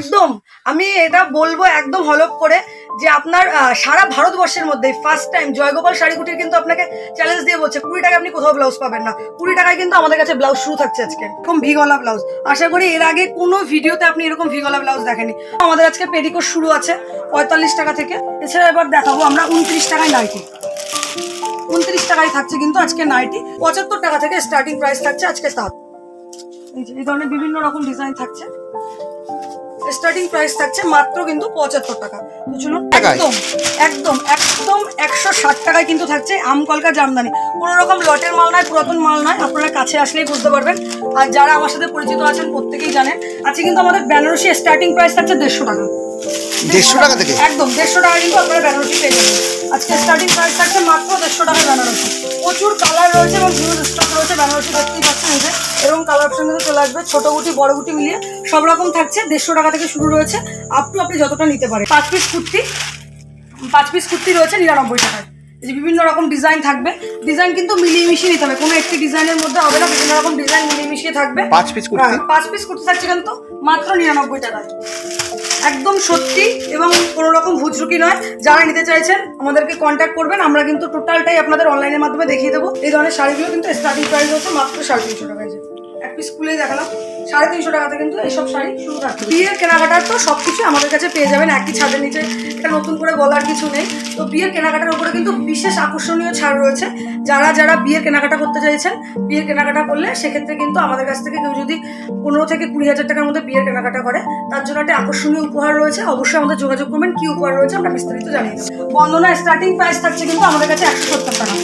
একদম আমি এটা বলবো একদম হলপ করে যে আপনার সারা ভারতবর্ষের মধ্যে ফার্স্ট টাইম জয়গোপাল শাড়িকুটির কিন্তু আপনাকে চ্যালেঞ্জ দিয়ে বলছে কুড়ি টাকা আপনি কোথাও ব্লাউজ পাবেন না কুড়ি টাকায় কিন্তু আমাদের কাছে ব্লাউজ শুরু থাকছে আজকে এরকম ভিগলা ব্লাউজ আশা করি এর আগে কোনো ভিডিওতে আপনি এরকম ভিগলা ব্লাউজ দেখেনি আমাদের আজকে পেডিকোর শুরু আছে পঁয়তাল্লিশ টাকা থেকে এছাড়া এবার দেখাবো আমরা উনত্রিশ টাকায় নাইটি উনত্রিশ টাকায় থাকছে কিন্তু আজকে নাইটি পঁচাত্তর টাকা থেকে স্টার্টিং প্রাইস থাকছে আজকে সাত এই ধরনের বিভিন্ন রকম ডিজাইন থাকছে স্টার্টিং প্রাইস থাকছে মাত্র কিন্তু পঁচাত্তর টাকা তো একদম একদম একদম একশো ষাট টাকায় কিন্তু থাকছে আম কলকা জামদানি কোনো রকম লটের মাল নয় পুরাতন মাল নয় আপনারা কাছে আসলেই বুঝতে পারবেন আর যারা আমার সাথে পরিচিত আছেন প্রত্যেকেই জানেন আছে কিন্তু আমাদের বেনারসি স্টার্টিং প্রাইস থাকছে দেড়শো টাকা দেড়শো টাকা থেকে একদম দেড়শো টাকা কিন্তু আপনারা বেনারসি পেয়ে যাবেন আজকে স্টার্টিং প্রাইস থাকছে মাত্র দেড়শো টাকা বেনারসি প্রচুর কালার রয়েছে এবং হিউজ স্টক রয়েছে বেনারসি দেখতেই পাচ্ছেন এবং কালার অপশন কিন্তু চলে আসবে ছোটো গুটি বড় গুটি মিলিয়ে সব রকম থাকছে দেড়শো টাকা থেকে শুরু রয়েছে আপ টু আপনি যতটা নিতে পারেন পাঁচ পিস কুর্তি পাঁচ পিস কুর্তি রয়েছে নিরানব্বই টাকায় যে বিভিন্ন রকম ডিজাইন থাকবে ডিজাইন কিন্তু মিলিয়ে মিশিয়ে নিতে হবে কোনো একটি ডিজাইনের মধ্যে হবে না বিভিন্ন রকম ডিজাইন মিলিয়ে মিশিয়ে থাকবে পাঁচ পিস কুর্তি হ্যাঁ, পাঁচ পিস কুর্তি থাকছে কিন্তু মাত্র নিরানব্বই টাকায় একদম সত্যি এবং কোনো রকম ভুজরুকি নয় যারা নিতে চাইছেন আমাদেরকে কন্ট্যাক্ট করবেন আমরা কিন্তু টোটালটাই আপনাদের অনলাইনের মাধ্যমে দেখিয়ে দেবো এই ধরনের শাড়িগুলো কিন্তু স্টার্টিং প্রাইস হচ্ছে মাত্র সাড়ে তিনশো টাকা এক পিস স্কুলেই দেখালাম সাড়ে তিনশো টাকাতে কিন্তু এইসব শাড়ি শুরু থাকছে বিয়ের কেনাকাটার তো সব কিছু আমাদের কাছে পেয়ে যাবেন একই ছাদের নিচে এটা নতুন করে বলার কিছু নেই তো বিয়ের কেনাকাটার উপরে কিন্তু বিশেষ আকর্ষণীয় ছাড় রয়েছে যারা যারা বিয়ের কেনাকাটা করতে চাইছেন বিয়ের কেনাকাটা করলে সেক্ষেত্রে কিন্তু আমাদের কাছ থেকে কেউ যদি পনেরো থেকে কুড়ি হাজার টাকার মধ্যে বিয়ের কেনাকাটা করে তার জন্য একটা আকর্ষণীয় উপহার রয়েছে অবশ্যই আমাদের যোগাযোগ করবেন কি উপহার রয়েছে আমরা বিস্তারিত জানি বন্দনা স্টার্টিং প্রাইস থাকছে কিন্তু আমাদের কাছে একশো সত্তর টাকা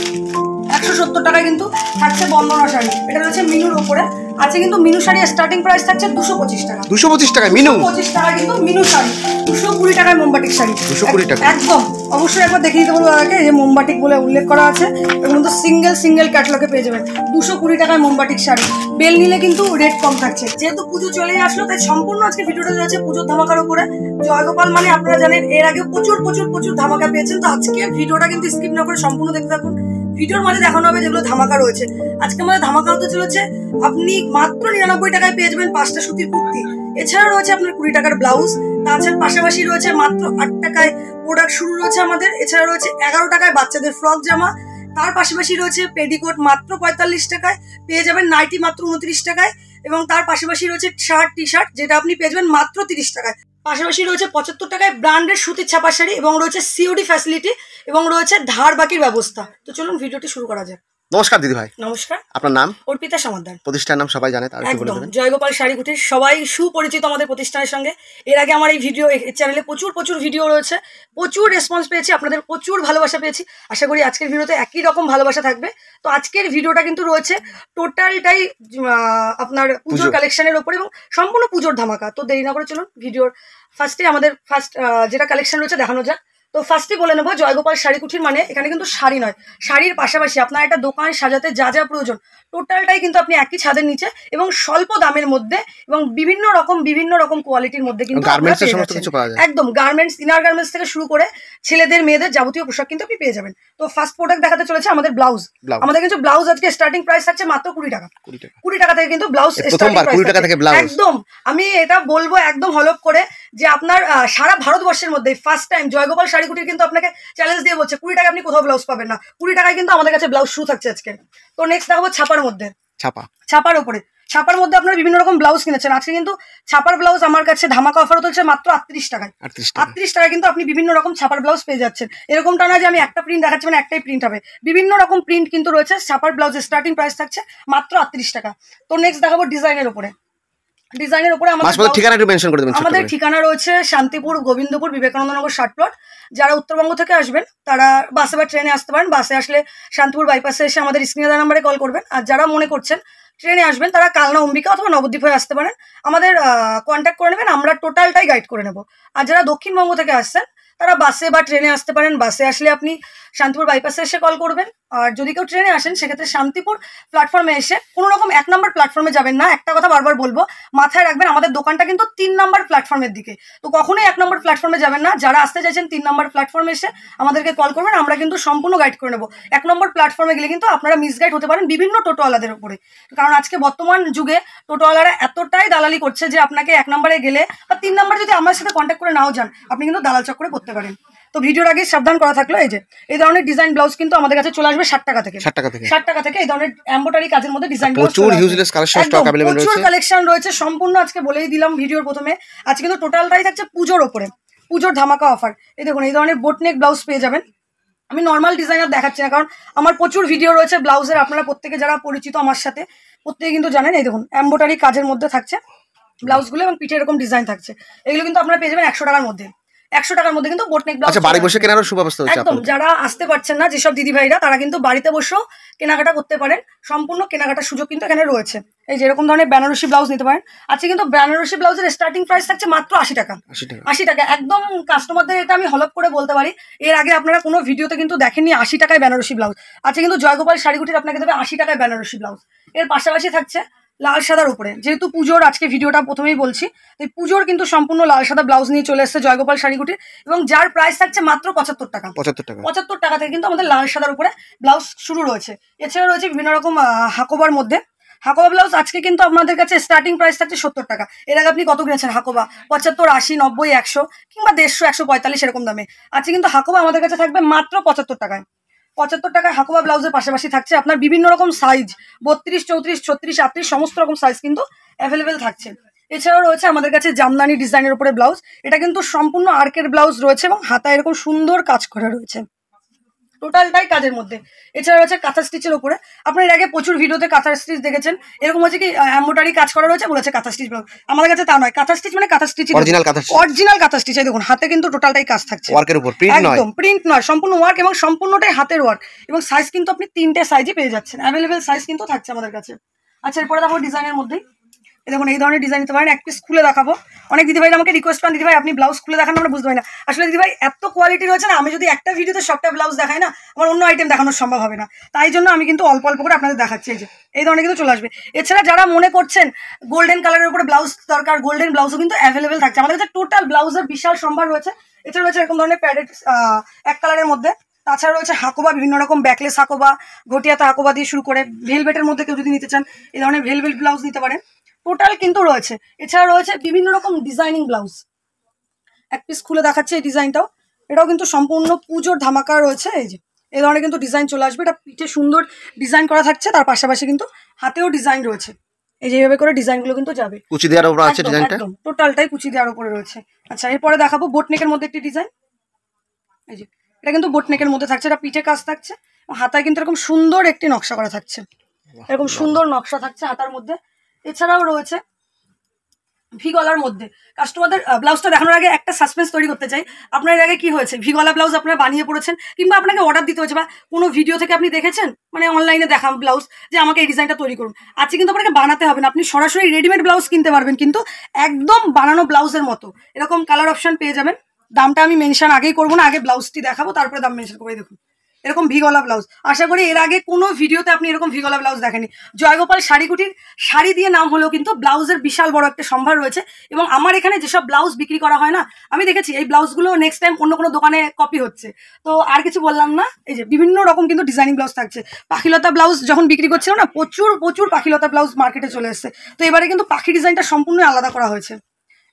একশো সত্তর টাকায় কিন্তু থাকছে বন্দনা শাড়ি এটা রয়েছে মিনুর ওপরে আছে কিন্তু মিনু শাড়ি স্টার্টিং প্রাইস থাকছে দুশো পঁচিশ টাকা দুশো পঁচিশ টাকা মিনু পঁচিশ টাকা কিন্তু মিনু শাড়ি দুশো কুড়ি টাকায় মোমবাটিক শাড়ি দুশো কুড়ি টাকা একদম অবশ্যই একবার দেখে নিতে বলবো যে মোমবাটিক বলে উল্লেখ করা আছে এবং তো সিঙ্গেল সিঙ্গেল ক্যাটলগে পেয়ে যাবেন দুশো কুড়ি টাকায় মোমবাটিক শাড়ি বেল নিলে কিন্তু রেট কম থাকছে যেহেতু পুজো চলেই আসলো তাই সম্পূর্ণ আজকে ভিডিওটা রয়েছে পুজোর ধামাকার উপরে জয়গোপাল মানে আপনারা জানেন এর আগে প্রচুর প্রচুর প্রচুর ধামাকা পেয়েছেন তো আজকে ভিডিওটা কিন্তু স্কিপ না করে সম্পূর্ণ দেখতে থাকুন ভিডিওর মাঝে দেখানো হবে যেগুলো ধামাকা রয়েছে আজকে আমাদের ধামাকা হতে চলেছে আপনি মাত্র নিরানব্বই টাকায় পেয়ে যাবেন পাঁচটা সুতির কুর্তি এছাড়া রয়েছে আপনার কুড়ি টাকার ব্লাউজ তাছাড়া পাশাপাশি রয়েছে মাত্র আট টাকায় প্রোডাক্ট শুরু রয়েছে আমাদের এছাড়া রয়েছে এগারো টাকায় বাচ্চাদের ফ্রক জামা তার পাশাপাশি রয়েছে পেডিকোট মাত্র পঁয়তাল্লিশ টাকায় পেয়ে যাবেন নাইটি মাত্র উনত্রিশ টাকায় এবং তার পাশাপাশি রয়েছে শার্ট টি শার্ট যেটা আপনি পেয়ে যাবেন মাত্র তিরিশ টাকায় পাশাপাশি রয়েছে পঁচাত্তর টাকায় ব্র্যান্ডের সুতির ছাপা শাড়ি এবং রয়েছে সিওডি ফ্যাসিলিটি এবং রয়েছে ধার বাকির ব্যবস্থা তো চলুন ভিডিওটি শুরু করা যাক নমস্কার দিদি ভাই নমস্কার আপনার নাম অর্পিতা সমাদার প্রতিষ্ঠানের নাম সবাই জানে তার একদম জয়গোপাল শাড়ি কুটির সবাই সুপরিচিত আমাদের প্রতিষ্ঠানের সঙ্গে এর আগে আমার এই ভিডিও চ্যানেলে প্রচুর প্রচুর ভিডিও রয়েছে প্রচুর রেসপন্স পেয়েছি আপনাদের প্রচুর ভালোবাসা পেয়েছি আশা করি আজকের ভিডিওতে একই রকম ভালোবাসা থাকবে তো আজকের ভিডিওটা কিন্তু রয়েছে টোটালটাই আপনার পুজোর কালেকশনের ওপর এবং সম্পূর্ণ পুজোর ধামাকা তো দেরি না করে চলুন ভিডিওর ফার্স্টে আমাদের ফার্স্ট যেটা কালেকশন রয়েছে দেখানো যাক তো ফার্স্টে বলে নেবো জয়গোপাল শাড়ি কুঠির মানে এখানে কিন্তু শাড়ি নয় শাড়ির পাশাপাশি আপনার একটা দোকান সাজাতে যা যা প্রয়োজন টোটালটাই কিন্তু আপনি একই ছাদের নিচে এবং স্বল্প দামের মধ্যে এবং বিভিন্ন রকম বিভিন্ন রকম কোয়ালিটির মধ্যে কিন্তু একদম গার্মেন্টস ইনার গার্মেন্টস থেকে শুরু করে ছেলেদের মেয়েদের যাবতীয় পোশাক কিন্তু আপনি পেয়ে যাবেন তো ফার্স্ট প্রোডাক্ট দেখাতে চলেছে আমাদের ব্লাউজ আমাদের কিন্তু ব্লাউজ আজকে স্টার্টিং প্রাইস থাকছে মাত্র কুড়ি টাকা কুড়ি টাকা থেকে কিন্তু ব্লাউজ একদম আমি এটা বলবো একদম হলপ করে যে আপনার সারা ভারতবর্ষের মধ্যে ফার্স্ট টাইম জয়গোপাল শাড়িকুটির কিন্তু আপনাকে চ্যালেঞ্জ দিয়ে বলছে কুড়ি টাকা আপনি কোথাও ব্লাউজ পাবেন না কুড়ি টাকায় কিন্তু আমাদের কাছে ব্লাউজ শু থাকছে আজকে তো নেক্সট দেখাবো ছাপার মধ্যে ছাপা ছাপার ওপরে ছাপার মধ্যে আপনারা বিভিন্ন রকম ব্লাউজ কিনেছেন আজকে কিন্তু ছাপার ব্লাউজ আমার কাছে ধামাকা অফার চলছে মাত্র আটত্রিশ টাকায় আটত্রিশ টাকায় কিন্তু আপনি বিভিন্ন রকম ছাপার ব্লাউজ পেয়ে যাচ্ছেন এরকমটা না যে আমি একটা প্রিন্ট দেখাচ্ছি মানে একটাই প্রিন্ট হবে বিভিন্ন রকম প্রিন্ট কিন্তু রয়েছে ছাপার ব্লাউজ স্টার্টিং প্রাইস থাকছে মাত্র আটত্রিশ টাকা তো নেক্সট দেখাবো ডিজাইনের উপরে ডিজাইনের উপরে আমাদের ঠিকানা একটু মেনশন করে দেবেন আমাদের ঠিকানা রয়েছে শান্তিপুর গোবিন্দপুর বিবেকানন্দ নগর ষাট প্লট যারা উত্তরবঙ্গ থেকে আসবেন তারা বাসে বা ট্রেনে আসতে পারেন বাসে আসলে শান্তিপুর বাইপাসে এসে আমাদের স্ক্রিনে দেওয়া নাম্বারে কল করবেন আর যারা মনে করছেন ট্রেনে আসবেন তারা কালনা অম্বিকা অথবা নবদ্বীপ হয়ে আসতে পারেন আমাদের কন্ট্যাক্ট করে নেবেন আমরা টোটালটাই গাইড করে নেব আর যারা দক্ষিণবঙ্গ থেকে আসছেন তারা বাসে বা ট্রেনে আসতে পারেন বাসে আসলে আপনি শান্তিপুর বাইপাসে এসে কল করবেন আর যদি কেউ ট্রেনে আসেন সেক্ষেত্রে শান্তিপুর প্ল্যাটফর্মে এসে কোনো রকম এক নম্বর প্ল্যাটফর্মে যাবেন না একটা কথা বারবার বলবো মাথায় রাখবেন আমাদের দোকানটা কিন্তু তিন নম্বর প্ল্যাটফর্মের দিকে তো কখনোই এক নম্বর প্ল্যাটফর্মে যাবেন না যারা আসতে চাইছেন তিন নম্বর প্ল্যাটফর্মে এসে আমাদেরকে কল করবেন আমরা কিন্তু সম্পূর্ণ গাইড করে নেবো এক নম্বর প্ল্যাটফর্মে গেলে কিন্তু আপনারা মিসগাইড হতে পারেন বিভিন্ন টোটোওয়ালাদের উপরে কারণ আজকে বর্তমান যুগে টোটোওয়ালারা এতটাই দালালি করছে যে আপনাকে এক নম্বরে গেলে বা তিন নম্বরে যদি আমার সাথে কন্ট্যাক্ট করে নাও যান আপনি কিন্তু দালাল চক্করে করতে পারেন তো ভিডিওর আগে সাবধান করা থাকলো এই যে এই ধরনের ডিজাইন ব্লাউজ কিন্তু আমাদের কাছে চলে আসবে ষাট টাকা থেকে ষাট টাকা থেকে ষাট টাকা থেকে এই ধরনের এম্বোটারি কাজের মধ্যে ডিজাইন প্রচুর হিউজলেস কালেকশন স্টক अवेलेबल রয়েছে প্রচুর কালেকশন রয়েছে সম্পূর্ণ আজকে বলেই দিলাম ভিডিওর প্রথমে আজকে কিন্তু টোটালটাই থাকছে পুজোর ওপরে পুজোর ধামাকা অফার এই দেখুন এই ধরনের বোটনেক ব্লাউজ পেয়ে যাবেন আমি নর্মাল ডিজাইনার দেখাচ্ছি না কারণ আমার প্রচুর ভিডিও রয়েছে ব্লাউজের আপনারা প্রত্যেকে যারা পরিচিত আমার সাথে প্রত্যেকে কিন্তু জানেন এই দেখুন এম্বোটারি কাজের মধ্যে থাকছে ব্লাউজগুলো এবং পিঠে এরকম ডিজাইন থাকছে এগুলো কিন্তু আপনারা পেয়ে যাবেন একশো টাকার মধ্যে একশো টাকার মধ্যে কিন্তু বোটনেক আচ্ছা, ব্লাউজ বাড়ি বসে কেনারও সুব্যবস্থা হচ্ছে একদম যারা আসতে পারছেন না যেসব দিদি ভাইরা তারা কিন্তু বাড়িতে বসেও কেনাকাটা করতে পারেন সম্পূর্ণ কেনাকাটার সুযোগ কিন্তু এখানে রয়েছে এই যেরকম ধরনের বেনারসি ব্লাউজ নিতে পারেন আচ্ছা কিন্তু বেনারসি ব্লাউজের স্টার্টিং প্রাইস থাকছে মাত্র আশি টাকা আশি টাকা একদম কাস্টমারদের এটা আমি হলপ করে বলতে পারি এর আগে আপনারা কোনো ভিডিওতে কিন্তু দেখেননি আশি টাকায় বেনারসি ব্লাউজ আচ্ছা কিন্তু জয়গোপাল শাড়িগুটির আপনাকে দেবে আশি টাকায় বেনারসি ব্লাউজ এর পাশাপাশি থাকছে লাল সাদার উপরে যেহেতু পুজোর আজকে ভিডিওটা প্রথমেই বলছি এই পুজোর কিন্তু সম্পূর্ণ লাল সাদা ব্লাউজ নিয়ে চলে এসেছে জয়গোপাল শাড়িগুটির এবং যার প্রাইস থাকছে মাত্র পঁচাত্তর টাকা পঁচাত্তর টাকা পঁচাত্তর টাকা থেকে কিন্তু আমাদের লাল সাদার উপরে ব্লাউজ শুরু রয়েছে এছাড়া রয়েছে বিভিন্ন রকম হাকোবার মধ্যে হাকোবা ব্লাউজ আজকে কিন্তু আপনাদের কাছে স্টার্টিং প্রাইস থাকছে সত্তর টাকা এর আগে আপনি কত কিনেছেন হাকোবা পঁচাত্তর আশি নব্বই একশো কিংবা দেড়শো একশো পঁয়তাল্লিশ এরকম দামে আজকে কিন্তু হাকোবা আমাদের কাছে থাকবে মাত্র পঁচাত্তর টাকায় পঁচাত্তর টাকায় হাকুবা ব্লাউজের পাশাপাশি থাকছে আপনার বিভিন্ন রকম সাইজ বত্রিশ চৌত্রিশ ছত্রিশ আটত্রিশ সমস্ত রকম সাইজ কিন্তু অ্যাভেলেবেল থাকছে এছাড়াও রয়েছে আমাদের কাছে জামদানি ডিজাইনের উপরে ব্লাউজ এটা কিন্তু সম্পূর্ণ আর্কের ব্লাউজ রয়েছে এবং হাতা এরকম সুন্দর কাজ করা রয়েছে টোটালটাই কাজের মধ্যে এছাড়া রয়েছে কাঁথা স্টিচের ওপরে আপনার আগে প্রচুর ভিডিওতে কাঁথা স্টিচ দেখেছেন এরকম হচ্ছে কি অ্যাম্বোটারি কাজ করা রয়েছে বলেছে কাঁথা স্টিচ আমাদের কাছে তা নয় কাঁথা স্টিচ মানে kantha stitch original kantha original kantha stitch দেখুন হাতে কিন্তু টোটালটাই কাজ থাকছে ওয়ার্কের উপর প্রিন্ট নয় একদম প্রিন্ট নয় সম্পূর্ণ ওয়ার্ক এবং সম্পূর্ণটাই হাতের ওয়ার্ক এবং সাইজ কিন্তু আপনি তিনটে সাইজই পেয়ে যাচ্ছেন অ্যাভেলেবেল সাইজ কিন্তু থাকছে আমাদের কাছে আচ্ছা এরপরে দেখো ডিজাইনের মধ্যেই দেখুন এই ধরনের ডিজাইন নিতে পারেন এক পিস খুলে দেখাবো অনেক দিদিভাই আমাকে রিকোয়েস্ট করেন দিদিভাই আপনি ব্লাউজ খুলে দেখানো আমরা বুঝতে পারি না আসলে দিদিভাই এত কোয়ালিটি রয়েছে না আমি যদি একটা ভিডিওতে সবটা ব্লাউজ দেখাই না আমার অন্য আইটেম দেখানো সম্ভব হবে না তাই জন্য আমি কিন্তু অল্প অল্প করে আপনাদের দেখাচ্ছি এই যে এই ধরনের কিন্তু চলে আসবে এছাড়া যারা মনে করছেন গোল্ডেন কালারের উপরে ব্লাউজ দরকার গোল্ডেন ব্লাউজও কিন্তু অ্যাভেলেবেল থাকছে আমাদের কাছে টোটাল ব্লাউজের বিশাল সম্ভার রয়েছে এছাড়া রয়েছে এরকম ধরনের প্যাডেট এক কালারের মধ্যে তাছাড়া রয়েছে হাকোবা বিভিন্ন রকম ব্যাকলেস হাকোবা ঘটিয়াতে হাকোবা দিয়ে শুরু করে ভেলভেটের মধ্যে কেউ যদি নিতে চান এই ধরনের ভেলভেল ব্লাউজ নিতে পারেন টোটাল কিন্তু রয়েছে এছাড়া রয়েছে বিভিন্ন রকম ডিজাইনিং ব্লাউজ এক পিস খুলে দেখাচ্ছে এই ডিজাইনটাও এটাও কিন্তু সম্পূর্ণ পুজোর ধামাকা রয়েছে এই যে এই ধরনের কিন্তু ডিজাইন চলে আসবে এটা পিঠে সুন্দর ডিজাইন করা থাকছে তার পাশাপাশি কিন্তু হাতেও ডিজাইন রয়েছে এই যেভাবে করে ডিজাইনগুলো কিন্তু যাবে কুচি দেওয়ার উপরে আছে ডিজাইনটা টোটালটাই কুচি দেওয়ার উপরে রয়েছে আচ্ছা এরপরে দেখাবো বোটনেকের মধ্যে একটি ডিজাইন এই যে এটা কিন্তু বোটনেকের মধ্যে থাকছে এটা পিঠে কাজ থাকছে হাতায় কিন্তু এরকম সুন্দর একটি নকশা করা থাকছে এরকম সুন্দর নকশা থাকছে হাতার মধ্যে এছাড়াও রয়েছে ভি গলার মধ্যে কাস্টমারদের ব্লাউজটা দেখানোর আগে একটা সাসপেন্স তৈরি করতে চাই আপনার আগে কি হয়েছে ভি গলা ব্লাউজ আপনারা বানিয়ে পড়েছেন কিংবা আপনাকে অর্ডার দিতে হয়েছে বা কোনো ভিডিও থেকে আপনি দেখেছেন মানে অনলাইনে দেখা ব্লাউজ যে আমাকে এই ডিজাইনটা তৈরি করুন আজকে কিন্তু আপনাকে বানাতে হবে না আপনি সরাসরি রেডিমেড ব্লাউজ কিনতে পারবেন কিন্তু একদম বানানো ব্লাউজের মতো এরকম কালার অপশান পেয়ে যাবেন দামটা আমি মেনশন আগেই করবো না আগে ব্লাউজটি দেখাবো তারপরে দাম মেনশন করে দেখুন এরকম ভিগলা ব্লাউজ আশা করি এর আগে কোনো ভিডিওতে আপনি এরকম ভিগলা ব্লাউজ দেখেনি জয়গোপাল শাড়িকুটির শাড়ি দিয়ে নাম হলেও কিন্তু ব্লাউজের বিশাল বড় একটা সম্ভার রয়েছে এবং আমার এখানে যেসব ব্লাউজ বিক্রি করা হয় না আমি দেখেছি এই ব্লাউজগুলো নেক্সট টাইম অন্য কোনো দোকানে কপি হচ্ছে তো আর কিছু বললাম না এই যে বিভিন্ন রকম কিন্তু ডিজাইনিং ব্লাউজ থাকছে পাখিলতা ব্লাউজ যখন বিক্রি করছিল না প্রচুর প্রচুর পাখিলতা ব্লাউজ মার্কেটে চলে এসছে তো এবারে কিন্তু পাখি ডিজাইনটা সম্পূর্ণ আলাদা করা হয়েছে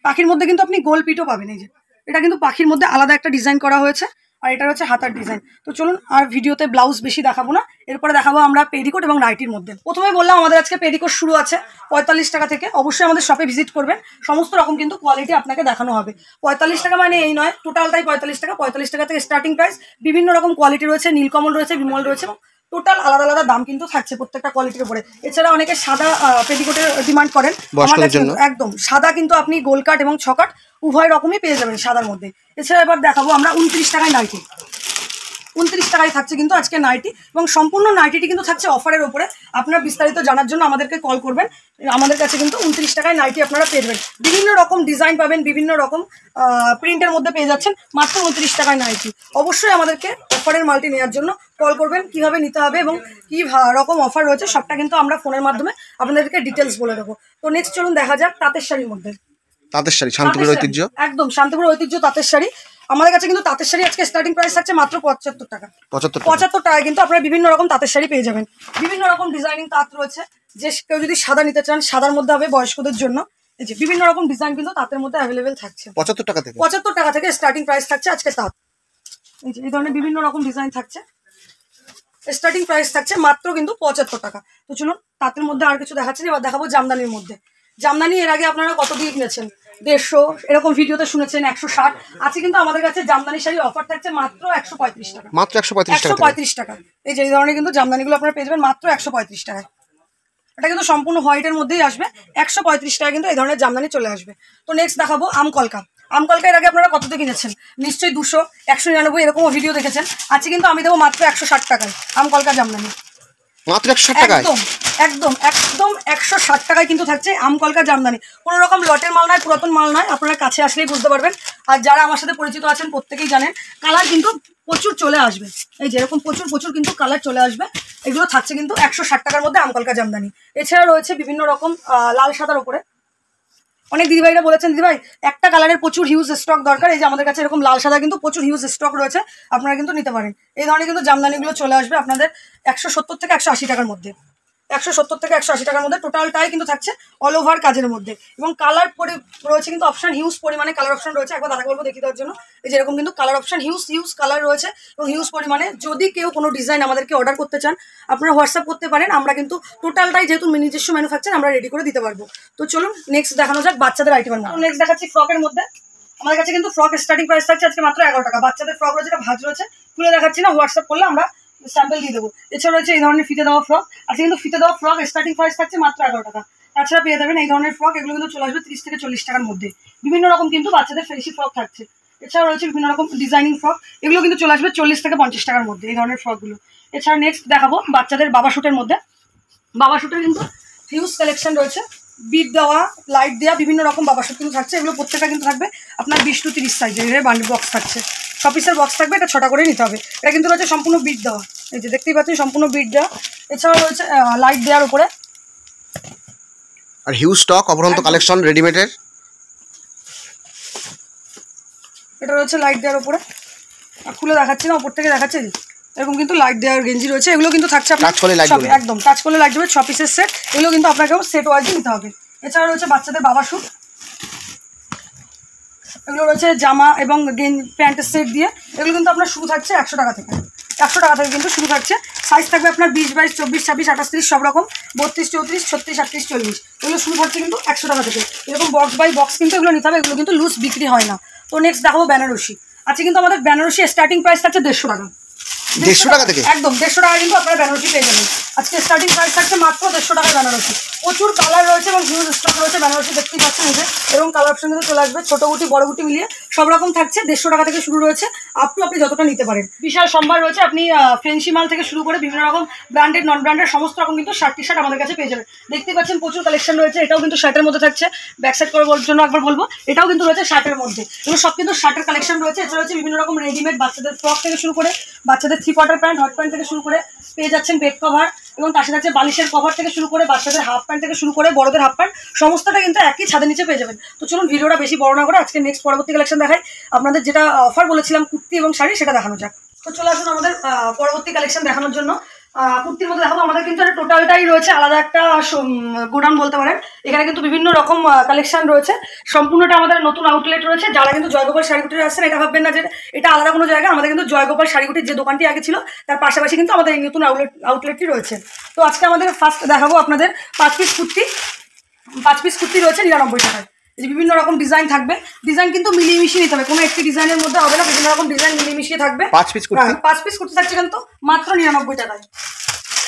পাখির মধ্যে কিন্তু আপনি গোল পিটও পাবেন এই যে এটা কিন্তু পাখির মধ্যে আলাদা একটা ডিজাইন করা হয়েছে আর এটা হচ্ছে হাতার ডিজাইন তো চলুন আর ভিডিওতে ব্লাউজ বেশি দেখাবো না এরপরে দেখাবো আমরা পেডিকোট এবং নাইটির মধ্যে প্রথমে বললাম আমাদের আজকে পেডিকোট শুরু আছে পঁয়তাল্লিশ টাকা থেকে অবশ্যই আমাদের শপে ভিজিট করবেন সমস্ত রকম কিন্তু কোয়ালিটি আপনাকে দেখানো হবে পঁয়তাল্লিশ টাকা মানে এই নয় টোটালটাই পঁয়তাল্লিশ টাকা পঁয়তাল্লিশ টাকা থেকে স্টার্টিং প্রাইস বিভিন্ন রকম কোয়ালিটি রয়েছে নীলকমল রয়েছে বিমল রয়েছে টোটাল আলাদা আলাদা দাম কিন্তু থাকছে প্রত্যেকটা কোয়ালিটির উপরে এছাড়া অনেকে সাদা পেটিকোটের ডিমান্ড করেন একদম সাদা কিন্তু আপনি গোলকাট এবং ছকাট উভয় রকমই পেয়ে যাবেন সাদার মধ্যে এছাড়া এবার দেখাবো আমরা উনত্রিশ টাকায় নাইটি উনত্রিশ টাকায় থাকছে কিন্তু আজকে নাইটি এবং সম্পূর্ণ নাইটিটি কিন্তু থাকছে অফারের ওপরে আপনার বিস্তারিত জানার জন্য আমাদেরকে কল করবেন আমাদের কাছে কিন্তু উনত্রিশ টাকায় নাইটি আপনারা পেয়ে বিভিন্ন রকম ডিজাইন পাবেন বিভিন্ন রকম প্রিন্টের মধ্যে পেয়ে যাচ্ছেন মাত্র উনত্রিশ টাকায় নাইটি অবশ্যই আমাদেরকে অফারের মালটি নেওয়ার জন্য কল করবেন কিভাবে নিতে হবে এবং কি রকম অফার রয়েছে সবটা কিন্তু আমরা ফোনের মাধ্যমে আপনাদেরকে ডিটেলস বলে দেবো তো নেক্সট চলুন দেখা যাক তাঁতের শাড়ির মধ্যে তাঁতের শাড়ি শান্তিপুর ঐতিহ্য একদম শান্তিপুর ঐতিহ্য তাঁতের শাড়ি আমাদের কাছে কিন্তু তাঁতের শাড়ি আজকে স্টার্টিং প্রাইস থাকছে মাত্র পঁচাত্তর টাকা পঁচাত্তর টাকা কিন্তু আপনারা বিভিন্ন রকম তাঁতের শাড়ি পেয়ে যাবেন বিভিন্ন রকম ডিজাইনিং তাঁত রয়েছে যে কেউ যদি সাদা নিতে চান সাদার মধ্যে হবে বয়স্কদের জন্য এই যে বিভিন্ন রকম ডিজাইন কিন্তু তাঁতের মধ্যে অ্যাভেলেবেল থাকছে পঁচাত্তর টাকা থেকে পঁচাত্তর টাকা থেকে স্টার্টিং প্রাইস থাকছে আজকে তাঁত এই যে এই ধরনের বিভিন্ন রকম ডিজাইন থাকছে স্টার্টিং প্রাইস থাকছে মাত্র কিন্তু পঁচাত্তর টাকা তো চলুন তাঁতের মধ্যে আর কিছু দেখাচ্ছেন এবার দেখাবো জামদানির মধ্যে জামদানি এর আগে আপনারা কত দিয়ে কিনেছেন দেড়শো এরকম ভিডিওতে শুনেছেন একশো ষাট আছে কিন্তু আমাদের কাছে জামদানি শাড়ি অফার থাকছে মাত্র একশো পঁয়ত্রিশ টাকা মাত্র একশো পঁয়ত্রিশ টাকা এই যে ধরনের কিন্তু জামদানিগুলো আপনারা পেয়ে যাবেন মাত্র একশো পঁয়ত্রিশ টাকায় এটা কিন্তু সম্পূর্ণ হোয়াইটের মধ্যেই আসবে একশো পঁয়ত্রিশ টাকা কিন্তু এই ধরনের জামদানি চলে আসবে তো নেক্সট দেখাবো আমকলকা আমকলকা এর আগে আপনারা কততে কিনেছেন নিশ্চয়ই দুশো একশো নিরানব্বই এরকমও ভিডিও দেখেছেন আজকে কিন্তু আমি দেবো মাত্র একশো ষাট টাকায় আমকলকা জামদানি মাত্র একশো টাকায় একদম একদম একশো ষাট টাকায় কিন্তু থাকছে আম কলকা জামদানি কোনো রকম লটের মাল নয় পুরাতন মাল নয় আপনারা কাছে আসলেই বুঝতে পারবেন আর যারা আমার সাথে পরিচিত আছেন প্রত্যেকেই জানেন কালার কিন্তু প্রচুর চলে আসবে এই যেরকম প্রচুর প্রচুর কিন্তু কালার চলে আসবে এগুলো থাকছে কিন্তু একশো ষাট টাকার মধ্যে আম কলকা জামদানি এছাড়া রয়েছে বিভিন্ন রকম লাল সাদার উপরে অনেক দিদিভাইরা বলেছেন দিদিভাই একটা কালারের প্রচুর হিউজ স্টক দরকার এই যে আমাদের কাছে এরকম লাল সাদা কিন্তু প্রচুর হিউজ স্টক রয়েছে আপনারা কিন্তু নিতে পারেন এই ধরনের কিন্তু জামদানিগুলো চলে আসবে আপনাদের একশো থেকে একশো টাকার মধ্যে একশো সত্তর থেকে একশো আশি টাকার মধ্যে টোটালটাই কিন্তু থাকছে অল ওভার কাজের মধ্যে এবং কালার পরে রয়েছে কিন্তু অপশান হিউজ পরিমাণে কালার অপশান রয়েছে একবার দাদাকে বলবো দেখিয়ে দেওয়ার জন্য এই যেরকম কিন্তু colour option huge huge colour রয়েছে এবং হিউজ পরিমাণে যদি কেউ কোনো ডিজাইন আমাদেরকে অর্ডার করতে চান আপনারা হোয়াটসঅ্যাপ করতে পারেন আমরা কিন্তু টোটালটাই যেহেতু নিজস্ব ম্যানুফ্যাকচার আমরা রেডি করে দিতে পারবো তো চলুন নেক্সট দেখানো যাক বাচ্চাদের আইটেম নেক্সট দেখাচ্ছি ফ্রকের মধ্যে আমাদের কাছে কিন্তু ফ্রক স্টার্টিং প্রাইস থাকছে আজকে মাত্র এগারো টাকা বাচ্চাদের ফ্রক রয়েছে ভাজ রয়েছে খুলে দেখাচ্ছি না হোয়াটসঅ্যাপ করলে আমরা স্যাম্পল দিয়ে দেবো এছাড়া রয়েছে এই ধরনের ফিতে দেওয়া ফ্রক আজকে কিন্তু ফিতে দেওয়া ফ্রক স্টার্টিং প্রাইস থাকছে মাত্র এগারো টাকা তাছাড়া পেয়ে যাবেন এই ধরনের ফ্রক এগুলো কিন্তু চলে আসবে থেকে চল্লিশ টাকার মধ্যে বিভিন্ন রকম কিন্তু বাচ্চাদের ফেসি ফ্রক থাকছে এছাড়া রয়েছে বিভিন্ন রকম ডিজাইনিং ফ্রক এগুলো কিন্তু চলে আসবে চল্লিশ থেকে পঞ্চাশ টাকার মধ্যে এই ধরনের ফ্রকগুলো এছাড়া নেক্সট দেখাবো বাচ্চাদের বাবা শুটের মধ্যে বাবা শুটের কিন্তু হিউজ কালেকশন রয়েছে বিট দেওয়া লাইট দেওয়া বিভিন্ন রকম বাবাসব কিন্তু থাকছে এগুলো প্রত্যেকটা কিন্তু থাকবে আপনার বিশ টু তিরিশ সাইজের বান্ডিল বক্স থাকছে সব পিসের বক্স থাকবে এটা ছটা করে নিতে হবে এটা কিন্তু রয়েছে সম্পূর্ণ বিট দেওয়া এই যে দেখতেই পাচ্ছেন সম্পূর্ণ বিট দেওয়া এছাড়াও রয়েছে লাইট দেওয়ার উপরে আর হিউজ স্টক অপরন্ত কালেকশন রেডিমেডের এটা রয়েছে লাইট দেওয়ার উপরে খুলে দেখাচ্ছি না ওপর থেকে দেখাচ্ছি এরকম কিন্তু লাইট দেওয়ার গেঞ্জি রয়েছে এগুলো কিন্তু থাকছে আপনার একদম কাজ করলে লাইট দেবে ছ পিসের সেট এগুলো কিন্তু আপনাকেও সেট ওয়াইজ নিতে হবে এছাড়া রয়েছে বাচ্চাদের বাবা শ্যুট এগুলো রয়েছে জামা এবং প্যান্টের সেট দিয়ে এগুলো কিন্তু আপনার শুরু থাকছে একশো টাকা থেকে একশো টাকা থেকে কিন্তু শুরু থাকছে সাইজ থাকবে আপনার বিশ বাইশ চব্বিশ ছাব্বিশ আঠাশ সব রকম বত্রিশ চৌত্রিশ ছত্রিশ আটত্রিশ চল্লিশ এগুলো শুরু করছে কিন্তু একশো টাকা থেকে এরকম বক্স বাই বক্স কিন্তু এগুলো নিতে হবে এগুলো কিন্তু লুজ বিক্রি হয় না তো নেক্সট দেখাবো বেনারসি আছে কিন্তু আমাদের বেনারসি স্টার্টিং প্রাইস থাকছে দেড়শো টাকা দেড়শো টাকা থেকে একদম দেড়শো টাকা কিন্তু আপনারা বেনারসি পেয়ে যাবেন আজকে স্টার্টিং প্রাইস থাকছে মাত্র দেড়শো টাকায় বেনারসি প্রচুর কালার রয়েছে এবং হিউজ স্টক রয়েছে বেনারসি দেখতেই পাচ্ছেন এবং কালার অপশন কিন্তু চলে আসবে ছোটো গুটি বড় গুটি মিলিয়ে সব রকম থাকছে দেড়শো টাকা থেকে শুরু রয়েছে আপ টু আপনি যতটা নিতে পারেন বিশাল সম্ভার রয়েছে আপনি ফেন্সি মাল থেকে শুরু করে বিভিন্ন রকম ব্র্যান্ডেড নন ব্র্যান্ডের সমস্ত রকম কিন্তু শার্ট টি শার্ট আমাদের কাছে পেয়ে যাবেন দেখতে পাচ্ছেন প্রচুর কালেকশন রয়েছে এটাও কিন্তু শার্টের মধ্যে থাকছে ব্যাক সাইড করার জন্য একবার বলবো এটাও কিন্তু রয়েছে শার্টের মধ্যে এবং সব কিন্তু শার্টের কালেকশন রয়েছে এছাড়া রয়েছে বিভিন্ন রকম রেডিমেড বাচ্চাদের ফ্রক থেকে শুরু করে বাচ্চাদের three quarter pant hot pant থেকে শুরু করে পেয়ে যাচ্ছেন বেড কভার এবং তার সাথে আছে বালিশের কভার থেকে শুরু করে বাচ্চাদের হাফ প্যান্ট থেকে শুরু করে বড়দের হাফ প্যান্ট সমস্তটা কিন্তু একই ছাদের নিচে পেয়ে যাবেন তো চলুন ভিডিওটা বেশি বড় না করে আজকে নেক্সট পরবর্তী কালেকশন দেখাই আপনাদের যেটা অফার বলেছিলাম কুর্তি এবং শাড়ি সেটা দেখানো যাক তো চলে আসুন আমাদের পরবর্তী কালেকশন দেখানোর জন্য কুর্তির মধ্যে দেখাবো আমাদের কিন্তু একটা টোটালটাই রয়েছে আলাদা একটা গোডাউন বলতে পারেন এখানে কিন্তু বিভিন্ন রকম কালেকশন রয়েছে সম্পূর্ণটা আমাদের নতুন আউটলেট রয়েছে যারা কিন্তু জয়গোপাল শাড়িগুটির আসছেন এটা ভাববেন না যে এটা আলাদা কোনো জায়গা আমাদের কিন্তু জয়গোপাল শাড়িগুটির যে দোকানটি আগে ছিল তার পাশাপাশি কিন্তু আমাদের এই নতুন আউটলেট আউটলেটটি রয়েছে তো আজকে আমাদের ফার্স্ট দেখাবো আপনাদের পাঁচ পিস কুর্তি পাঁচ পিস কুর্তি রয়েছে নিরানব্বই টাকায় যে বিভিন্ন রকম ডিজাইন থাকবে ডিজাইন কিন্তু মিলিয়ে মিশিয়ে নিতে হবে কোনো একটি ডিজাইনের মধ্যে হবে না বিভিন্ন রকম ডিজাইন মিলিয়ে মিশিয়ে থাকবে পাঁচ পিস করতে হ্যাঁ, পাঁচ পিস করতে থাকছে কিন্তু মাত্র নিরানব্বই টাকায়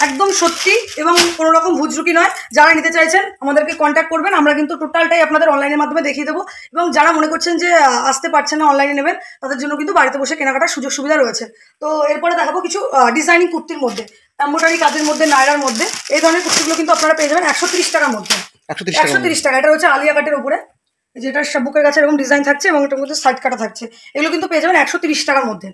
একদম সত্যি এবং কোনো রকম ভুজরুকি নয় যারা নিতে চাইছেন আমাদেরকে কন্ট্যাক্ট করবেন আমরা কিন্তু টোটালটাই আপনাদের অনলাইনের মাধ্যমে দেখিয়ে দেবো এবং যারা মনে করছেন যে আসতে পারছেন না অনলাইনে নেবেন তাদের জন্য কিন্তু বাড়িতে বসে কেনাকাটার সুযোগ সুবিধা রয়েছে তো এরপরে দেখাবো কিছু ডিজাইনিং কুর্তির মধ্যে এম্বোটারি কাজের মধ্যে নায়রার মধ্যে এই ধরনের কুর্তিগুলো কিন্তু আপনারা পেয়ে যাবেন একশো টাকার মধ্যে একশো টাকা এটা হচ্ছে আলিয়া কাটের উপরে যেটা বুকের কাছে এরকম ডিজাইন থাকছে এবং এটার মধ্যে সাইড কাটা থাকছে এগুলো কিন্তু পেয়ে যাবেন একশো টাকার মধ্যে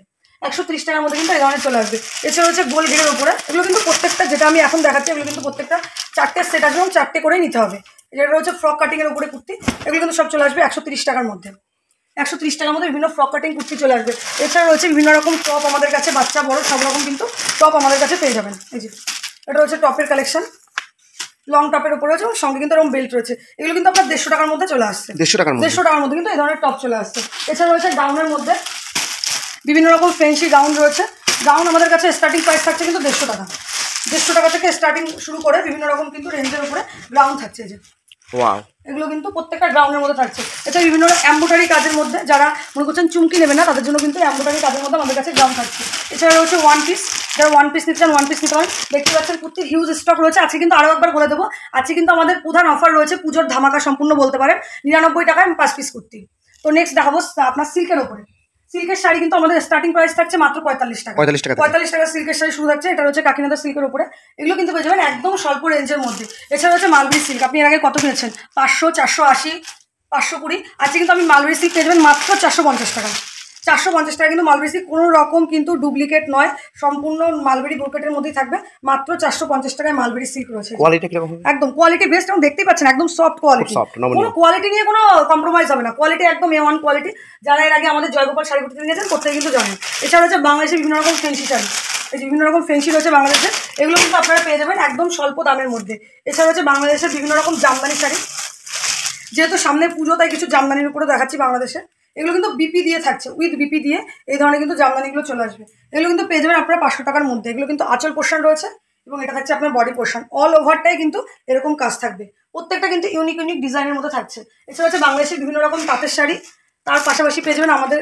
একশো তিরিশ টাকার মধ্যে কিন্তু এই ধরনের চলে আসবে এছাড়া হচ্ছে গোল ঘিরের উপরে এগুলো কিন্তু প্রত্যেকটা যেটা আমি এখন দেখাচ্ছি এগুলো কিন্তু প্রত্যেকটা চারটে সেট আসবে এবং চারটে করেই নিতে হবে যেটা হচ্ছে ফ্রক কাটিংয়ের উপরে কুর্তি এগুলো কিন্তু সব চলে আসবে একশো টাকার মধ্যে একশো তিরিশ টাকার মধ্যে বিভিন্ন ফ্রক কাটিং কুর্তি চলে আসবে এছাড়া রয়েছে বিভিন্ন রকম টপ আমাদের কাছে বাচ্চা বড় সব রকম কিন্তু টপ আমাদের কাছে পেয়ে যাবেন এই যে এটা হচ্ছে টপের কালেকশন লং টপের উপর রয়েছে এবং সঙ্গে কিন্তু এরকম বেল্ট রয়েছে এগুলো কিন্তু আপনার দেড়শো টাকার মধ্যে চলে আসছে দেড়শো টাকার দেড়শো টাকার মধ্যে কিন্তু এই ধরনের টপ চলে আসছে এছাড়া রয়েছে গাউনের মধ্যে বিভিন্ন রকম ফেন্সি গাউন রয়েছে গাউন আমাদের কাছে স্টার্টিং প্রাইস থাকছে কিন্তু দেড়শো টাকা দেড়শো টাকা থেকে স্টার্টিং শুরু করে বিভিন্ন রকম কিন্তু রেঞ্জের উপরে গাউন থাকছে যে ওয়াও এগুলো কিন্তু প্রত্যেকটা গ্রাউন্ডের মধ্যে থাকছে এটা বিভিন্ন অ্যাম্বোটারি কাজের মধ্যে যারা মনে করছেন চুমকি নেবে না তাদের জন্য কিন্তু অ্যাম্বোটারি কাজের মধ্যে আমাদের কাছে গ্রাউন্ড থাকছে এছাড়া রয়েছে ওয়ান পিস যারা ওয়ান পিস নিতে চান ওয়ান পিস নিতে পারেন দেখতে পাচ্ছেন কুর্তির হিউজ স্টক রয়েছে আজকে কিন্তু আরও একবার বলে দেবো আজকে কিন্তু আমাদের প্রধান অফার রয়েছে পুজোর ধামাকা সম্পূর্ণ বলতে পারেন নিরানব্বই টাকায় পাঁচ পিস কুর্তি তো নেক্সট দেখাবো আপনার সিল্কের ওপরে সিল্কের শাড়ি কিন্তু আমাদের স্টার্টিং প্রাইস থাকছে মাত্র পঁয়তাল্লিশ টাকা পঁয়তাল্লিশ টাকা পঁয়তাল্লিশ টাকা সিল্কের শাড়ি শুরু থাকছে এটা হচ্ছে কাকিনাদা সিল্কের উপরে এগুলো কিন্তু পেয়ে যাবেন একদম স্বল্প রেঞ্জের মধ্যে এছাড়া হচ্ছে মালবী সিল্ক আপনি এর আগে কত কিনেছেন পাঁচশো চারশো আশি পাঁচশো কুড়ি আজকে কিন্তু আমি মালবী সিল্ক পেয়ে যাবেন মাত্র চারশো পঞ্চাশ টাকা চারশো পঞ্চাশ টাকা কিন্তু মালবেরি সিল্ক কোনো রকম কিন্তু ডুপ্লিকেট নয় সম্পূর্ণ মালবেরি ব্রোকেটের মধ্যেই থাকবে মাত্র চারশো পঞ্চাশ টাকায় মালবেরি সিল্ক রয়েছে একদম কোয়ালিটি বেস্ট এবং দেখতেই পাচ্ছেন একদম সফট কোয়ালিটি কোনো কোয়ালিটি নিয়ে কোনো কম্প্রোমাইজ হবে না কোয়ালিটি একদম এ ওয়ান কোয়ালিটি যারা এর আগে আমাদের জয়গোপাল শাড়ি করতে নিয়েছেন প্রত্যেকে কিন্তু জানেন এছাড়া হচ্ছে বাংলাদেশে বিভিন্ন রকম ফেন্সি শাড়ি এই যে বিভিন্ন রকম ফেন্সি রয়েছে বাংলাদেশে এগুলো কিন্তু আপনারা পেয়ে যাবেন একদম স্বল্প দামের মধ্যে এছাড়া হচ্ছে বাংলাদেশের বিভিন্ন রকম জামদানি শাড়ি যেহেতু সামনে পুজো তাই কিছু জামদানির উপরে দেখাচ্ছি বাংলাদেশে এগুলো কিন্তু বিপি দিয়ে থাকছে উইথ বিপি দিয়ে এই ধরনের কিন্তু জামদানিগুলো চলে আসবে এগুলো কিন্তু পেয়ে যাবেন আপনার পাঁচশো টাকার মধ্যে এগুলো কিন্তু আচল পোর্শন রয়েছে এবং এটা থাকছে আপনার বডি পোর্শন অল ওভারটাই কিন্তু এরকম কাজ থাকবে প্রত্যেকটা কিন্তু ইউনিক ইউনিক ডিজাইনের মতো থাকছে এছাড়া হচ্ছে বাংলাদেশের বিভিন্ন রকম তাঁতের শাড়ি তার পাশাপাশি পেয়ে যাবেন আমাদের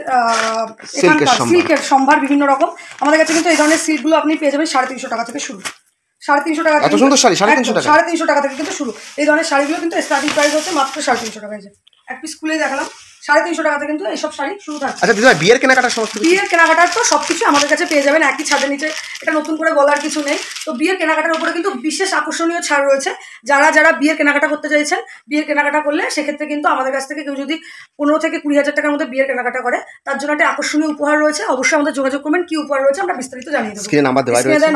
সিল্কের সম্ভার বিভিন্ন রকম আমাদের কাছে কিন্তু এই ধরনের সিল্কগুলো আপনি পেয়ে যাবেন সাড়ে তিনশো টাকা থেকে শুরু সাড়ে তিনশো টাকা সাড়ে তিনশো টাকা থেকে কিন্তু শুরু এই ধরনের শাড়িগুলো কিন্তু স্টার্টিং প্রাইস হচ্ছে মাত্র সাড়ে তিনশো টাকা এক পিস স্কুলে দেখালাম সাড়ে তিনশো কিন্তু এইসব শাড়ি আচ্ছা, বিয়ের কেনাকাটার তো আমাদের কাছে পেয়ে যাবেন একই ছাদের নিচে এটা নতুন করে বলার কিছু নেই তো কেনাকাটার কিন্তু বিশেষ আকর্ষণীয় ছাড় রয়েছে যারা যারা বিয়ের কেনাকাটা করতে চাইছেন কেনাকাটা করলে সেক্ষেত্রে কিন্তু আমাদের কাছ থেকে কেউ যদি পনেরো থেকে কুড়ি হাজার টাকার মধ্যে বিয়ের কেনাকাটা করে তার জন্য একটা আকর্ষণীয় উপহার রয়েছে অবশ্যই আমাদের যোগাযোগ করবেন কি উপহার রয়েছে আমরা বিস্তারিত জানিয়ে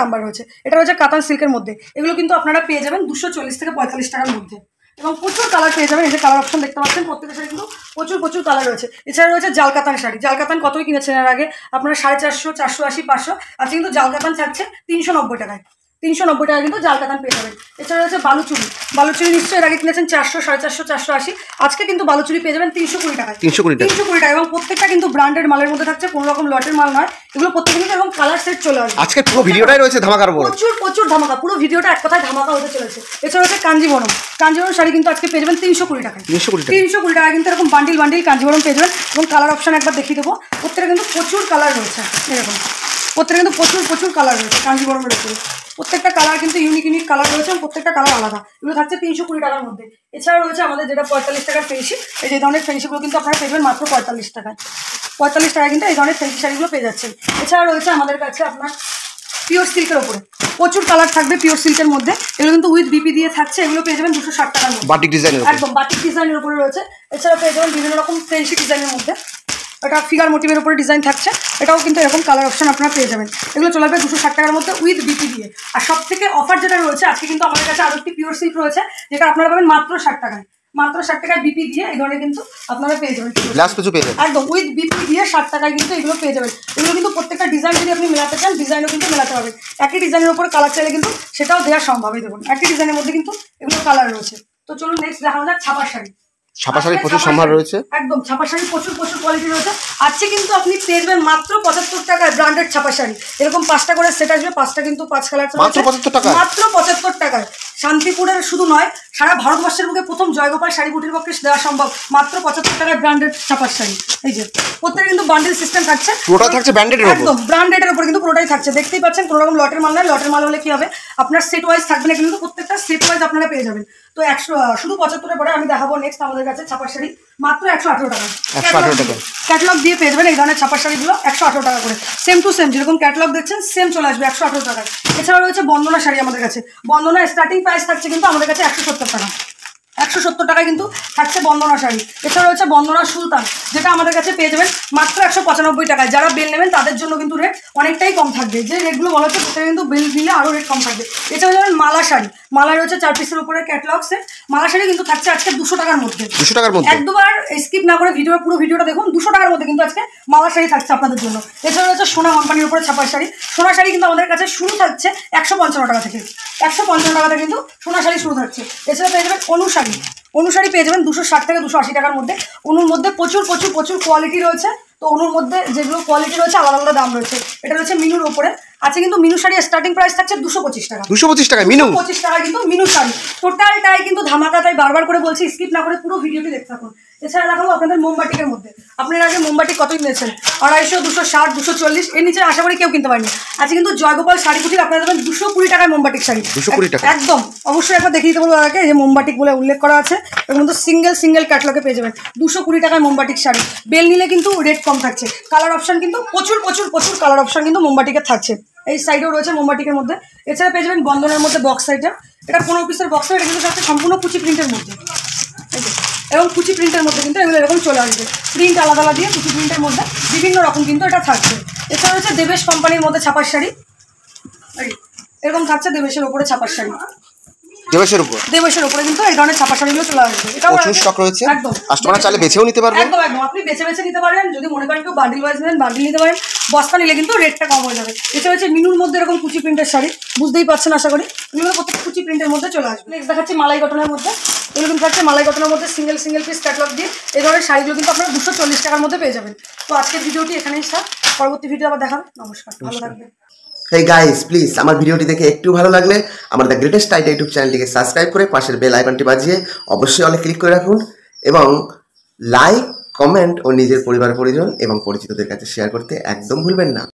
নাম্বার রয়েছে এটা কাতান সিল্কের মধ্যে এগুলো কিন্তু আপনারা পেয়ে যাবেন দুশো চল্লিশ থেকে পঁয়তাল্লিশ টাকার মধ্যে এবং প্রচুর কালার পেয়ে যাবেন এই যে কালার অপশন দেখতে পাচ্ছেন প্রত্যেকটা শাড়ি কিন্তু প্রচুর প্রচুর কালার রয়েছে এছাড়া রয়েছে জালকাতান শাড়ি জালকাতান কতই কিনেছেন এর আগে আপনারা সাড়ে চারশো চারশো আশি পাঁচশো আজকে কিন্তু জালকাতান চাচ্ছে তিনশো নব্বই টাকায় তিনশো নব্বই টাকা কিন্তু জাল কাতান পেয়ে যাবেন এছাড়া আছে বালুচুরি বালুচুরি নিশ্চয়ই এর আগে কিনেছেন চারশো সাড়ে চারশো চারশো আশি আজকে কিন্তু বালুচুরি পেয়ে যাবেন তিনশো কুড়ি টাকা তিনশো কুড়ি তিনশো কুড়ি টাকা এবং প্রত্যেকটা কিন্তু ব্র্যান্ডেড মালের মধ্যে থাকছে কোনো রকম লটের মাল নয় এগুলো প্রত্যেকটা কিন্তু এবং কালার সেট চলে আসবে আজকে পুরো ভিডিওটাই রয়েছে ধামাকার প্রচুর প্রচুর ধামাকা পুরো ভিডিওটা এক কথায় ধামাকা হতে চলেছে এছাড়া রয়েছে কাঞ্জিবরম কাঞ্জিবরম শাড়ি কিন্তু আজকে পেয়ে যাবেন তিনশো কুড়ি টাকা তিনশো কুড়ি তিনশো কুড়ি টাকা কিন্তু এরকম বান্ডিল বান্ডিল কাঞ্জিবরম পেয়ে যাবেন এবং কালার অপশন একবার দেখিয়ে দেবো প্রত্যেকটা কিন্তু প্রচুর কালার রয়েছে এরকম প্রত্যেকটা কিন্তু প্রচুর প্রচুর কালার রয়েছে কাঞ্জিবরমের উপরে প্রত্যেকটা কালার কিন্তু ইউনিক ইউনিক কালার রয়েছে প্রত্যেকটা কালার আলাদা এগুলো থাকছে তিনশো কুড়ি টাকার মধ্যে এছাড়া রয়েছে আমাদের যেটা পঁয়তাল্লিশ টাকার ফেন্সি এই যে ধরনের ফেন্সিগুলো কিন্তু আপনারা পেয়ে মাত্র পঁয়তাল্লিশ টাকায় পঁয়তাল্লিশ টাকা কিন্তু এই ধরনের ফেন্সি শাড়িগুলো পেয়ে যাচ্ছেন এছাড়া রয়েছে আমাদের কাছে আপনার পিওর সিল্কের ওপরে প্রচুর কালার থাকবে পিওর সিল্কের মধ্যে এগুলো কিন্তু উইথ বিপি দিয়ে থাকছে এগুলো পেয়ে যাবেন দুশো ষাট টাকার মধ্যে বাটিক ডিজাইন একদম বাটিক ডিজাইনের উপরে রয়েছে এছাড়া পেয়ে যাবেন বিভিন্ন রকম ফেন্সি ডিজাইনের মধ্যে এটা ফিগার মোটিভের উপরে ডিজাইন থাকছে এটাও কিন্তু এরকম কালার অপশন আপনারা পেয়ে যাবেন এগুলো চলে আসবে দুশো ষাট টাকার মধ্যে উইথ বিপি দিয়ে আর সব থেকে অফার যেটা রয়েছে আজকে কিন্তু আমাদের কাছে আরও একটি পিওর সিল্ক রয়েছে যেটা আপনারা পাবেন মাত্র ষাট টাকায় মাত্র ষাট টাকায় বিপি দিয়ে এই ধরনের কিন্তু আপনারা পেয়ে যাবেন লাস্ট কিছু পেয়ে যাবেন একদম উইথ বিপি দিয়ে ষাট টাকায় কিন্তু এগুলো পেয়ে যাবেন এগুলো কিন্তু প্রত্যেকটা ডিজাইন যদি আপনি মেলাতে চান ডিজাইনও কিন্তু মেলাতে পারবেন একই ডিজাইনের উপর কালার চাইলে কিন্তু সেটাও দেওয়া সম্ভবই দেখুন একই ডিজাইনের মধ্যে কিন্তু এগুলো কালার রয়েছে তো চলুন নেক্সট দেখা যাক ছাপার শাড়ি প্রচুর রয়েছে একদম প্রচুর প্রচুর কোয়ালিটি রয়েছে আজকে কিন্তু আপনি মাত্র পঁচাত্তর ব্র্যান্ডেড এরকম পাঁচটা করে সেট আসবে পাঁচটা কিন্তু মাত্র পঁচাত্তর টাকায় শান্তিপুরের শুধু নয় সারা ভারতবর্ষের মুখে প্রথম জয়গোপাল শাড়ি বুটির পক্ষে দেওয়া সম্ভব মাত্র পঁচাত্তর টাকায় ব্র্যান্ডেড ছাপার শাড়ি এই যে প্রত্যেকটা কিন্তু বান্ডেল সিস্টেম থাকছে পুরোটা থাকছে ব্র্যান্ডেডের একদম উপর কিন্তু পুরোটাই থাকছে দেখতেই পাচ্ছেন কোনো রকম লটের মাল নয় লটের মাল হলে কি হবে আপনার সেট ওয়াইজ থাকবে না কিন্তু প্রত্যেকটা সেট ওয়াইজ আপনারা পেয়ে যাবেন তো একশো শুধু পঁচাত্তরের পরে আমি দেখাবো নেক্সট আমাদের কাছে ছাপার শাড়ি মাত্র একশো আঠেরো টাকা ক্যাটলগ দিয়ে পেয়ে যাবেন এই ধরনের ছাপার শাড়িগুলো একশো আঠারো টাকা করে সেম টু সেম যেরকম ক্যাটলগ দেখছেন সেম চলে আসবে একশো আঠেরো টাকা এছাড়াও রয়েছে বন্দনা শাড়ি আমাদের কাছে বন্দনা স্টার্টিং প্রাইস থাকছে কিন্তু আমাদের কাছে একশো সত্তর টাকা একশো সত্তর টাকা কিন্তু থাকছে বন্দনা শাড়ি এছাড়া রয়েছে বন্দনা সুলতান যেটা আমাদের কাছে পেয়ে যাবেন মাত্র একশো পঁচানব্বই টাকায় যারা বেল নেবেন তাদের জন্য কিন্তু রেট অনেকটাই কম থাকবে যে রেটগুলো বলা হচ্ছে সেটা কিন্তু বেল দিলে আরও রেট কম থাকবে এছাড়া যাবেন মালা শাড়ি মালা রয়েছে চার পিসের উপরে ক্যাটলগ সেট মালা শাড়ি কিন্তু থাকছে আজকে দুশো টাকার মধ্যে দুশো টাকার মধ্যে এক দুবার স্কিপ না করে ভিডিও পুরো ভিডিওটা দেখুন দুশো টাকার মধ্যে কিন্তু আজকে মালা শাড়ি থাকছে আপনাদের জন্য এছাড়া রয়েছে সোনা কোম্পানির উপরে ছাপার শাড়ি সোনা শাড়ি কিন্তু আমাদের কাছে শুরু থাকছে একশো পঞ্চান্ন টাকা থেকে একশো পঞ্চান্ন টাকা থেকে কিন্তু সোনা শাড়ি শুরু থাকছে এছাড়া পেয়ে যাবেন অনুষা শাড়ি অনুসারী পেয়ে যাবেন দুশো ষাট থেকে দুশো আশি টাকার মধ্যে অনুর মধ্যে প্রচুর প্রচুর প্রচুর কোয়ালিটি রয়েছে তো অনুর মধ্যে যেগুলো কোয়ালিটি রয়েছে আলাদা আলাদা দাম রয়েছে এটা রয়েছে মিনুর ওপরে আছে কিন্তু মিনু শাড়ি স্টার্টিং প্রাইস থাকছে দুশো পঁচিশ টাকা দুশো পঁচিশ টাকা মিনু পঁচিশ টাকা কিন্তু মিনু শাড়ি টোটালটাই কিন্তু ধামাকা তাই বারবার করে বলছি স্কিপ না করে পুরো ভিডিওটি দেখতে থাকুন এছাড়া দেখাবো আপনাদের মোমবাটিকের মধ্যে আপনার আগে মোমবাতি কত কিনেছেন আড়াইশো দুশো ষাট দুশো চল্লিশ এর নিচে আশা করি কেউ কিনতে পারেনি আজকে কিন্তু জয়গোপাল শাড়ি কুটির আপনারা দেবেন দুশো কুড়ি টাকায় মোমবাটিক শাড়ি দুশো কুড়ি টাকা একদম অবশ্যই একবার দেখিয়ে দিতে বলবো আগে যে মোমবাটিক বলে উল্লেখ করা আছে এবং কিন্তু সিঙ্গেল সিঙ্গেল ক্যাটলগে পেয়ে যাবেন দুশো কুড়ি টাকায় মোমবাটিক শাড়ি বেল নিলে কিন্তু রেট কম থাকছে কালার অপশান কিন্তু প্রচুর প্রচুর প্রচুর কালার অপশান কিন্তু মোমবাটিকে থাকছে এই সাইডেও রয়েছে মোমবাটিকের মধ্যে এছাড়া পেয়ে যাবেন বন্ধনের মধ্যে বক্স সাইডটা এটা কোনো অফিসের বক্স সাইড এটা কিন্তু সম্পূর্ণ কুচি প্রিন্টের মধ্যে এবং কুচি প্রিন্টের মধ্যে কিন্তু এগুলো এরকম চলে আসবে প্রিন্ট আলাদা আলাদা দিয়ে কুচি প্রিন্টের মধ্যে বিভিন্ন রকম কিন্তু এটা থাকবে এছাড়া হচ্ছে দেবেশ কোম্পানির মধ্যে ছাপার শাড়ি এরকম থাকছে দেবেশের ওপরে ছাপার শাড়ি দেবেশের উপর দেবশের উপরে কিন্তু এই ধরনের ছাপা শাড়িগুলো চলে আসবে এটাও প্রচুর স্টক রয়েছে একদম কাস্টমার চাইলে বেছেও নিতে পারবেন একদম একদম আপনি বেছে বেছে নিতে পারেন যদি মনে করেন কেউ বান্ডিল ওয়াইজ নেন বান্ডিল নিতে পারেন বস্তা নিলে কিন্তু রেটটা কম হয়ে যাবে এছাড়া হচ্ছে মিনুর মধ্যে এরকম কুচি প্রিন্টের শাড়ি বুঝতেই পারছেন আশা করি এগুলো প্রত্যেক কুচি প্রিন্টের মধ্যে চলে আসবে নেক্সট দেখাচ্ছি মালাই কটনের মধ্যে এগুলো কিন্তু থাকছে মালাই কটনের মধ্যে সিঙ্গেল সিঙ্গেল পিস ক্যাটলগ দিয়ে এই ধরনের শাড়িগুলো কিন্তু আপনারা দুশো টাকার মধ্যে পেয়ে যাবেন তো আজকের ভিডিওটি এখানেই স্যার পরবর্তী ভিডিও আবার দেখাবেন নমস্কার ভালো থাকবেন হে গাইস প্লিজ আমার ভিডিওটি দেখে একটু ভালো লাগলে আমার দ্য গ্রেটেস্ট টাইট ইউটিউব চ্যানেলটিকে সাবস্ক্রাইব করে পাশের বেল আইকনটি বাজিয়ে অবশ্যই অনেক ক্লিক করে রাখুন এবং লাইক কমেন্ট ও নিজের পরিবার পরিজন এবং পরিচিতদের কাছে শেয়ার করতে একদম ভুলবেন না